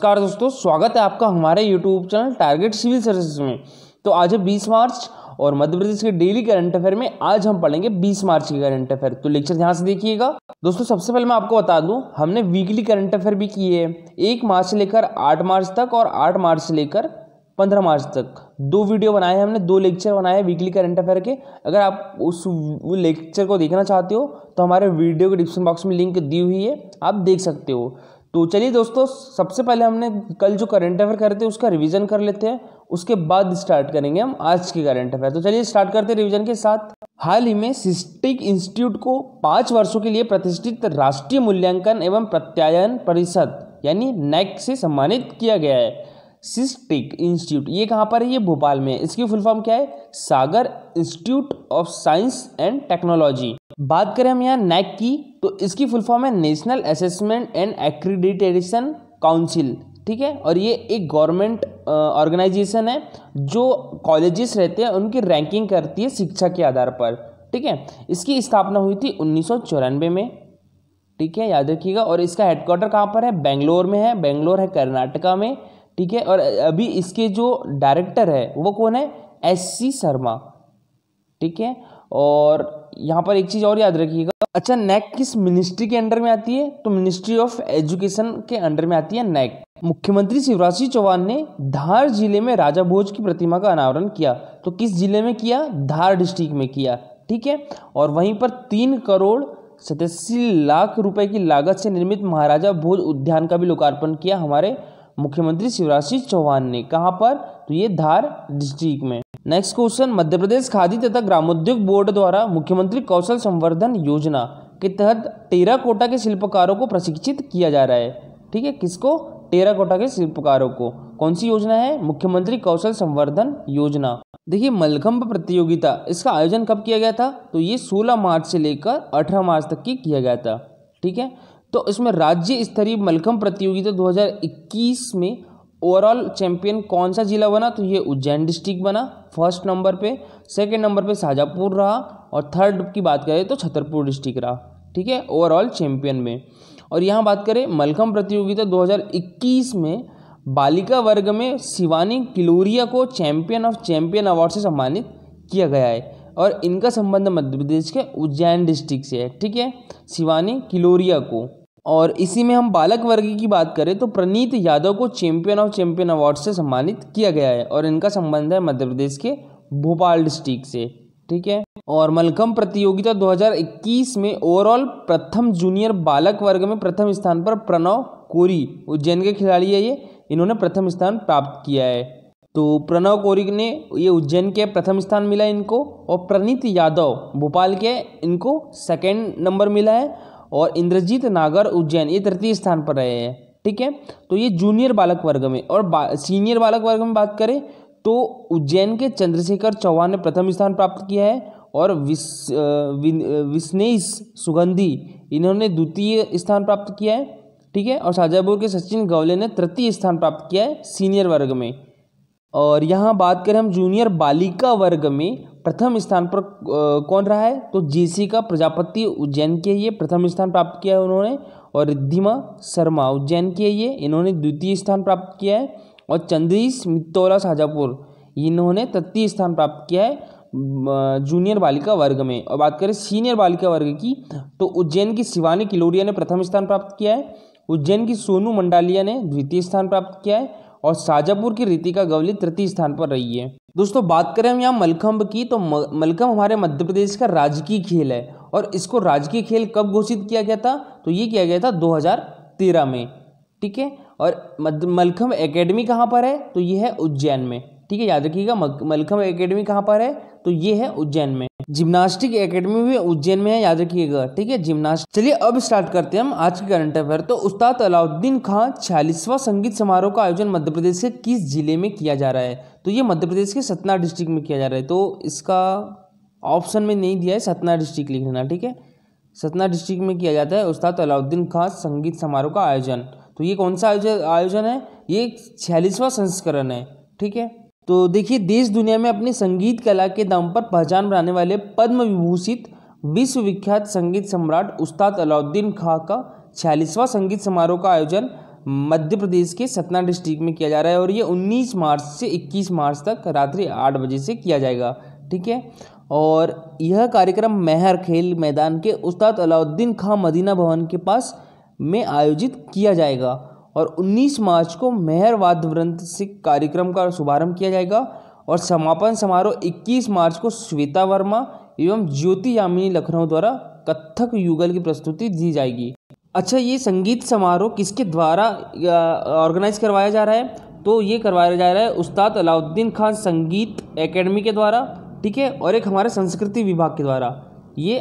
नमस्कार दोस्तों स्वागत है आपका हमारे YouTube channel Target Civil Service में तो आज है 20 मार्च और मध्य प्रदेश के डेली करंट अफेयर में आज हम पढ़ेंगे 20 मार्च के करंट अफेयर तो लेक्चर ध्यान से देखिएगा दोस्तों सबसे पहले मैं आपको बता दूं हमने वीकली करंट अफेयर भी किए हैं एक मार्च से लेकर आठ मार्च तक और आठ मार्च से लेकर पंद्रह मार्च तक दो वीडियो बनाए हैं हमने दो लेक्चर बनाए हैं वीकली करंट अफेयर के अगर आप उस लेक्चर को देखना चाहते हो तो हमारे वीडियो के डिस्क्रिप्शन बॉक्स में लिंक दी हुई है आप देख सकते हो तो चलिए दोस्तों सबसे पहले हमने कल जो करंट अफेयर करे थे उसका रिवीजन कर लेते हैं उसके बाद स्टार्ट करेंगे हम आज के करंट अफेयर तो चलिए स्टार्ट करते हैं रिवीजन के साथ हाल ही में सिस्टिक इंस्टीट्यूट को पाँच वर्षों के लिए प्रतिष्ठित राष्ट्रीय मूल्यांकन एवं प्रत्यायन परिषद यानी नैक से सम्मानित किया गया है सिस्टिक इंस्टीट्यूट ये कहाँ पर है ये भोपाल में इसकी फुल फॉर्म क्या है Sagar Institute of Science and Technology बात करें हम यहाँ नैक की तो इसकी फुल फॉर्म है National Assessment and Accreditation Council ठीक है और ये एक गवर्नमेंट ऑर्गेनाइजेशन है जो कॉलेजेस रहते हैं उनकी रैंकिंग करती है शिक्षा के आधार पर ठीक है इसकी स्थापना हुई थी उन्नीस में ठीक है याद रखिएगा और इसका हेडक्वार्टर कहाँ पर है बेंगलोर में है बेंगलोर है कर्नाटका में ठीक है और अभी इसके जो डायरेक्टर है वो कौन है एस सी शर्मा ठीक है और यहाँ पर एक चीज़ और याद रखिएगा अच्छा नैक किस मिनिस्ट्री के अंडर में आती है तो मिनिस्ट्री ऑफ एजुकेशन के अंडर में आती है नैक मुख्यमंत्री शिवराज सिंह चौहान ने धार जिले में राजा भोज की प्रतिमा का अनावरण किया तो किस जिले में किया धार डिस्ट्रिक्ट में किया ठीक है और वहीं पर तीन करोड़ सतासी लाख रुपए की लागत से निर्मित महाराजा भोज उद्यान का भी लोकार्पण किया हमारे मुख्यमंत्री शिवराज सिंह चौहान ने कहाँ पर तो ये धार डिस्ट्रिक्ट में नेक्स्ट क्वेश्चन मध्य प्रदेश खादी तथा ग्रामोद्योग बोर्ड द्वारा मुख्यमंत्री कौशल संवर्धन योजना के तहत टेरा कोटा के शिल्पकारों को प्रशिक्षित किया जा रहा है ठीक है किसको टेरा कोटा के शिल्पकारों को कौन सी योजना है मुख्यमंत्री कौशल संवर्धन योजना देखिए मलखम्ब प्रतियोगिता इसका आयोजन कब किया गया था तो ये 16 मार्च से लेकर 18 मार्च तक की किया गया था ठीक है तो इसमें राज्य स्तरीय मलखम प्रतियोगिता 2021 में ओवरऑल चैंपियन कौन सा जिला बना तो ये उज्जैन डिस्ट्रिक्ट बना फर्स्ट नंबर पे सेकंड नंबर पे शाहजहापुर रहा और थर्ड की बात करें तो छतरपुर डिस्ट्रिक्ट रहा ठीक है ओवरऑल चैंपियन में और यहाँ बात करें मलखम प्रतियोगिता 2021 में बालिका वर्ग में शिवानी किलोरिया को चैंपियन ऑफ चैंपियन अवार्ड से सम्मानित किया गया है और इनका संबंध मध्य प्रदेश के उज्जैन डिस्ट्रिक्ट से है ठीक है शिवानी किलोरिया को और इसी में हम बालक वर्ग की बात करें तो प्रनीत यादव को चैम्पियन ऑफ चैम्पियन अवार्ड से सम्मानित किया गया है और इनका संबंध है मध्य प्रदेश के भोपाल डिस्ट्रिक्ट से ठीक है और मलकम प्रतियोगिता 2021 में ओवरऑल प्रथम जूनियर बालक वर्ग में प्रथम स्थान पर प्रणव कोरी उज्जैन के खिलाड़ी है ये इन्होंने प्रथम स्थान प्राप्त किया है तो प्रणव कोरी ने ये उज्जैन के प्रथम स्थान मिला इनको और प्रणीत यादव भोपाल के इनको सेकेंड नंबर मिला है और इंद्रजीत नागर उज्जैन ये तृतीय स्थान पर रहे हैं ठीक है तो ये जूनियर बालक वर्ग में और बा, सीनियर बालक वर्ग में बात करें तो उज्जैन के चंद्रशेखर चौहान ने प्रथम स्थान प्राप्त किया है और विस विस्नेश सुगंधी इन्होंने द्वितीय स्थान प्राप्त किया है ठीक है और शाजापुर के सचिन गवले ने तृतीय स्थान प्राप्त किया है सीनियर वर्ग में और यहाँ बात करें हम जूनियर बालिका वर्ग में प्रथम स्थान पर कौन रहा है तो जीसी का प्रजापति उज्जैन के ये प्रथम स्थान प्राप्त किया है उन्होंने और रिद्धिमा शर्मा उज्जैन के ये इन्होंने द्वितीय स्थान प्राप्त किया है और चंद्रीश मित्तौला शाहजहापुर इन्होंने तृतीय स्थान प्राप्त किया है जूनियर बालिका वर्ग में और बात करें सीनियर बालिका वर्ग की तो उज्जैन की शिवानी किलोरिया ने प्रथम स्थान प्राप्त किया है उज्जैन की सोनू मंडालिया ने द्वितीय स्थान प्राप्त किया है और शाजापुर की रीतिका गवली तृतीय स्थान पर रही है दोस्तों बात करें हम यहाँ मलखम्ब की तो मलखम्ब हमारे मध्य प्रदेश का राजकीय खेल है और इसको राजकीय खेल कब घोषित किया गया था तो ये किया गया था 2013 में ठीक है और मलखम्ब एकेडमी कहाँ पर है तो ये है उज्जैन में ठीक है याद रखिएगा मलखम्ब एकेडमी कहाँ पर है तो ये है उज्जैन में जिम्नास्टिक एकेडमी भी उज्जैन में है याद रखिएगा ठीक है जिम्नास्ट चलिए अब स्टार्ट करते हैं हम आज के करंट अफेयर तो उस्ताद अलाउद्दीन खां छियालीसवा संगीत समारोह का आयोजन मध्य प्रदेश के किस जिले में किया जा रहा है तो ये मध्य प्रदेश के सतना डिस्ट्रिक्ट में किया जा रहा है तो इसका ऑप्शन में नहीं दिया है सतना डिस्ट्रिक्ट लिख लेना ठीक है सतना डिस्ट्रिक्ट में किया जाता है उस्ताद अलाउद्दीन खां संगीत समारोह का आयोजन तो ये कौन सा आयोजन आयोजन है ये छियालीसवां संस्करण है ठीक है तो देखिए देश दुनिया में अपने संगीत कला के दम पर पहचान बनाने वाले पद्म विभूषित विश्वविख्यात संगीत सम्राट उस्ताद अलाउद्दीन खां का छियालीसवां संगीत समारोह का आयोजन मध्य प्रदेश के सतना डिस्ट्रिक्ट में किया जा रहा है और ये 19 मार्च से 21 मार्च तक रात्रि आठ बजे से किया जाएगा ठीक है और यह कार्यक्रम मेहर खेल मैदान के उस्ताद अलाउद्दीन खां मदीना भवन के पास में आयोजित किया जाएगा और 19 मार्च को मेहर वाद्यवृंद से कार्यक्रम का शुभारंभ किया जाएगा और समापन समारोह 21 मार्च को श्वेता वर्मा एवं ज्योति यामिनी लखनऊ द्वारा कथक युगल की प्रस्तुति दी जाएगी अच्छा ये संगीत समारोह किसके द्वारा ऑर्गेनाइज करवाया जा रहा है तो ये करवाया जा रहा है उस्ताद अलाउद्दीन खान संगीत एकेडमी के द्वारा ठीक है और एक हमारे संस्कृति विभाग के द्वारा ये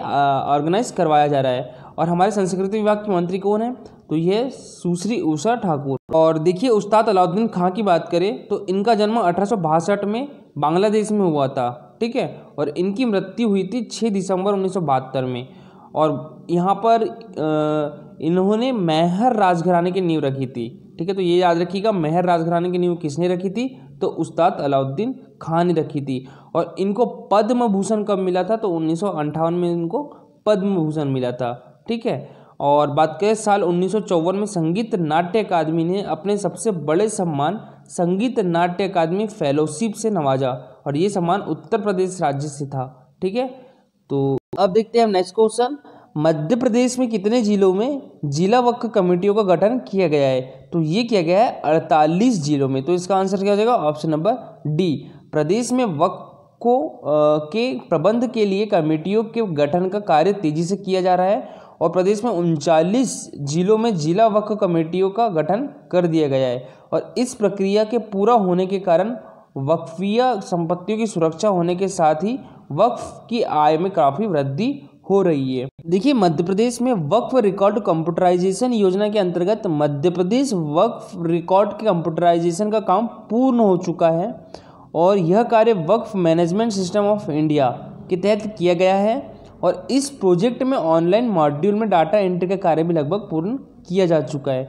ऑर्गेनाइज करवाया जा रहा है और हमारे संस्कृति विभाग के मंत्री कौन है तो ये सुश्री उषा ठाकुर और देखिए उस्ताद अलाउद्दीन खां की बात करें तो इनका जन्म अठारह में बांग्लादेश में हुआ था ठीक है और इनकी मृत्यु हुई थी 6 दिसंबर उन्नीस में और यहाँ पर इन्होंने मेहर राजघराने की नींव रखी थी ठीक है तो ये याद रखिएगा मेहर राजघराने की नींव किसने रखी थी तो उस्ताद अलाउद्दीन खां ने रखी थी और इनको पद्म भूषण कब मिला था तो उन्नीस में इनको पद्म भूषण मिला था ठीक है और बात करें साल उन्नीस में संगीत नाट्य अकादमी ने अपने सबसे बड़े सम्मान संगीत नाट्य अकादमी फेलोशिप से नवाजा और ये सम्मान उत्तर प्रदेश राज्य से था ठीक है तो अब देखते हैं हम नेक्स्ट क्वेश्चन मध्य प्रदेश में कितने जिलों में जिला वक्फ कमेटियों का गठन किया गया है तो ये किया गया है अड़तालीस जिलों में तो इसका आंसर क्या हो जाएगा ऑप्शन नंबर डी प्रदेश में वक्फ को के प्रबंध के लिए कमेटियों के गठन का कार्य तेजी से किया जा रहा है और प्रदेश में उनचालीस जिलों में जिला वक्फ कमेटियों का गठन कर दिया गया है और इस प्रक्रिया के पूरा होने के कारण वक्फिया संपत्तियों की सुरक्षा होने के साथ ही वक्फ की आय में काफ़ी वृद्धि हो रही है देखिए मध्य प्रदेश में वक्फ रिकॉर्ड कंप्यूटराइजेशन योजना के अंतर्गत मध्य प्रदेश वक्फ रिकॉर्ड के कंप्यूटराइजेशन का काम पूर्ण हो चुका है और यह कार्य Waqf Management System of India के तहत किया गया है और इस प्रोजेक्ट में ऑनलाइन मॉड्यूल में डाटा एंट्री का कार्य भी लगभग पूर्ण किया जा चुका है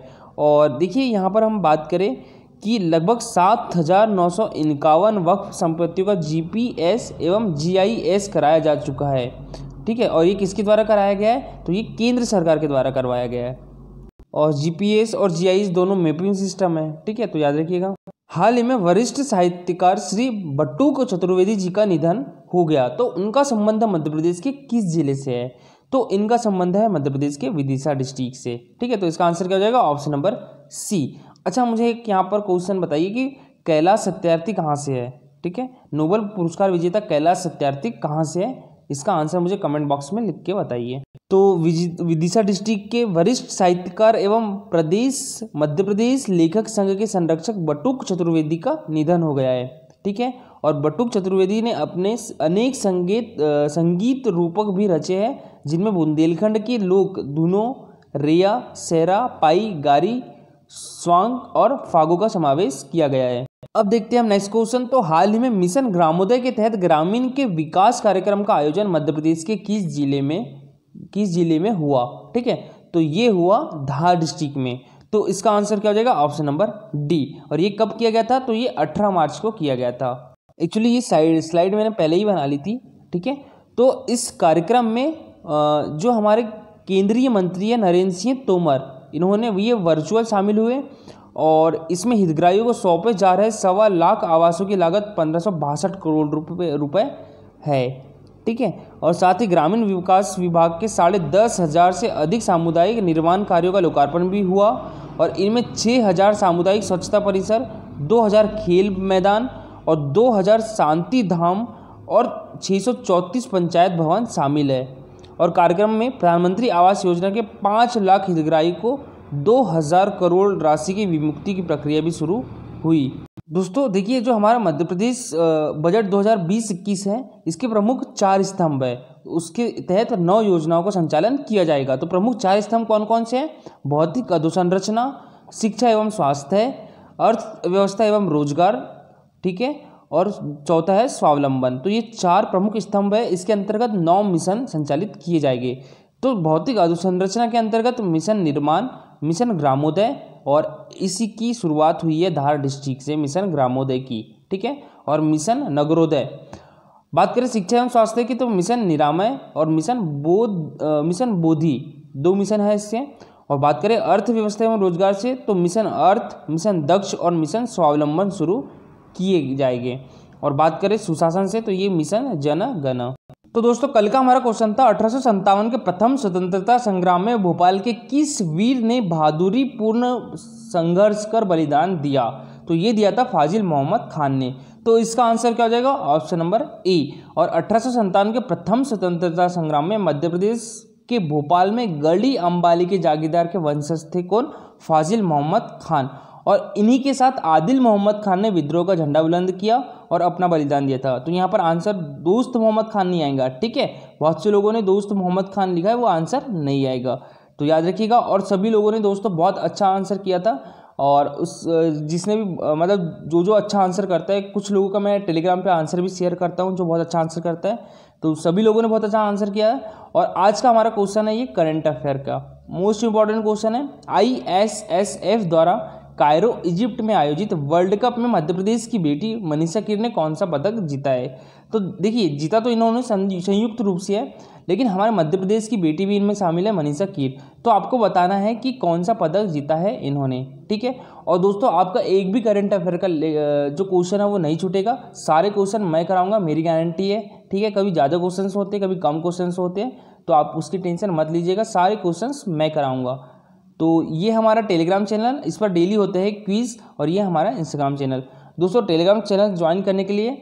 और देखिए यहाँ पर हम बात करें कि लगभग सात हज़ार नौ सौ इक्यावन वक्फ संपत्तियों का जीपीएस एवं जीआईएस कराया जा चुका है ठीक है और ये किसके द्वारा कराया गया है तो ये केंद्र सरकार के द्वारा करवाया गया है और जीपीएस और जीआईएस दोनों मैपिंग सिस्टम है ठीक है तो याद रखिएगा हाल ही में वरिष्ठ साहित्यकार श्री बट्टू चतुर्वेदी जी का निधन हो गया तो उनका संबंध मध्य प्रदेश के किस जिले से है तो इनका संबंध है मध्य प्रदेश के विदिशा डिस्ट्रिक्ट से ठीक है तो इसका आंसर क्या हो जाएगा ऑप्शन नंबर सी अच्छा मुझे एक यहाँ पर क्वेश्चन बताइए कि कैलाश सत्यार्थी कहाँ से है ठीक है नोबल पुरस्कार विजेता कैलाश सत्यार्थी कहाँ से है इसका आंसर मुझे कमेंट बॉक्स में लिख के बताइए तो विदिशा डिस्ट्रिक्ट के वरिष्ठ साहित्यकार एवं प्रदेश मध्य प्रदेश लेखक संघ के संरक्षक बटुक चतुर्वेदी का निधन हो गया है ठीक है और बटुक चतुर्वेदी ने अपने अनेक संगीत संगीत रूपक भी रचे हैं जिनमें बुंदेलखंड के लोक धुनो रेया सेरा पाई गारी स्वांग और फागो का समावेश किया गया है अब देखते हैं हम नेक्स्ट क्वेश्चन तो हाल ही में मिशन ग्रामोदय के तहत ग्रामीण के विकास कार्यक्रम का आयोजन मध्य प्रदेश के किस जिले में किस जिले में हुआ ठीक है तो ये हुआ धार डिस्ट्रिक्ट में तो इसका आंसर क्या हो जाएगा ऑप्शन नंबर डी और ये कब किया गया था तो ये 18 मार्च को किया गया था एक्चुअली ये साइड स्लाइड मैंने पहले ही बना ली थी ठीक है तो इस कार्यक्रम में जो हमारे केंद्रीय मंत्री है नरेंद्र सिंह तोमर इन्होंने ये वर्चुअल शामिल हुए और इसमें हितग्राहियों को सौंपे जा रहे सवा लाख आवासों की लागत पंद्रह करोड़ रुपये रुपये है ठीक है और साथ ही ग्रामीण विकास विभाग के साढ़े दस हज़ार से अधिक सामुदायिक निर्माण कार्यों का लोकार्पण भी हुआ और इनमें छः हज़ार सामुदायिक स्वच्छता परिसर दो हज़ार खेल मैदान और दो हज़ार शांति धाम और छः सौ चौंतीस पंचायत भवन शामिल है और कार्यक्रम में प्रधानमंत्री आवास योजना के पाँच लाख हितग्राही को 2000 करोड़ राशि की विमुक्ति की प्रक्रिया भी शुरू हुई दोस्तों देखिए जो हमारा मध्य प्रदेश बजट 2020-21 है इसके प्रमुख चार स्तंभ है उसके तहत नौ योजनाओं का संचालन किया जाएगा तो प्रमुख चार स्तंभ कौन कौन से हैं भौतिक अधोसंरचना शिक्षा एवं स्वास्थ्य अर्थव्यवस्था एवं रोजगार ठीक है और चौथा है स्वावलंबन तो ये चार प्रमुख स्तंभ है इसके अंतर्गत नौ मिशन संचालित किए जाएंगे तो भौतिक अधोसंरचना के अंतर्गत मिशन निर्माण मिशन ग्रामोदय और इसी की शुरुआत हुई है धार डिस्ट्रिक्ट से मिशन ग्रामोदय की ठीक है और मिशन नगरोदय बात करें शिक्षा एवं स्वास्थ्य की तो मिशन निरामय और मिशन बोध मिशन बोधि दो मिशन है इससे और बात करें अर्थव्यवस्था एवं रोजगार से तो मिशन अर्थ मिशन दक्ष और मिशन स्वावलंबन शुरू किए जाएंगे और बात करें सुशासन से तो ये मिशन जन गण तो दोस्तों कल का हमारा क्वेश्चन था अठारह के प्रथम स्वतंत्रता संग्राम में भोपाल के किस वीर ने बहादुरी पूर्ण संघर्ष कर बलिदान दिया तो ये दिया था फाजिल मोहम्मद खान ने तो इसका आंसर क्या हो जाएगा ऑप्शन नंबर ए और अठारह के प्रथम स्वतंत्रता संग्राम में मध्य प्रदेश के भोपाल में गढ़ी अम्बाली के जागीरदार के वंशज थे कौन फाजिल मोहम्मद खान और इन्हीं के साथ आदिल मोहम्मद खान ने विद्रोह का झंडा बुलंद किया और अपना बलिदान दिया था तो यहाँ पर आंसर दोस्त मोहम्मद खान नहीं आएगा ठीक है बहुत से लोगों ने दोस्त मोहम्मद खान लिखा है वो आंसर नहीं आएगा तो याद रखिएगा और सभी लोगों ने दोस्तों बहुत अच्छा आंसर किया था और उस जिसने भी मतलब जो जो अच्छा आंसर करता है कुछ लोगों का मैं टेलीग्राम पे आंसर भी शेयर करता हूँ जो बहुत अच्छा आंसर करता है तो सभी लोगों ने बहुत अच्छा आंसर किया है और आज का हमारा क्वेश्चन है ये करंट अफेयर का मोस्ट इंपॉर्टेंट क्वेश्चन है आई एस एस एफ द्वारा कायरो इजिप्ट में आयोजित वर्ल्ड कप में मध्य प्रदेश की बेटी मनीषा किर ने कौन सा पदक जीता है तो देखिए जीता तो इन्होंने संयुक्त रूप से है लेकिन हमारे मध्य प्रदेश की बेटी भी इनमें शामिल है मनीषा कीर तो आपको बताना है कि कौन सा पदक जीता है इन्होंने ठीक है और दोस्तों आपका एक भी करंट अफेयर का जो क्वेश्चन है वो नहीं छूटेगा सारे क्वेश्चन मैं कराऊंगा मेरी गारंटी है ठीक है कभी ज़्यादा क्वेश्चन होते हैं कभी कम क्वेश्चन होते हैं तो आप उसकी टेंशन मत लीजिएगा सारे क्वेश्चन मैं कराऊँगा तो ये हमारा टेलीग्राम चैनल इस पर डेली होते हैं क्वीज़ और ये हमारा इंस्टाग्राम चैनल दोस्तों टेलीग्राम चैनल ज्वाइन करने के लिए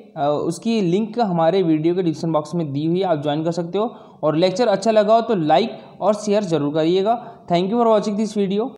उसकी लिंक हमारे वीडियो के डिस्क्रिप्शन बॉक्स में दी हुई है आप ज्वाइन कर सकते हो और लेक्चर अच्छा लगा हो तो लाइक और शेयर जरूर करिएगा thank you for watching this video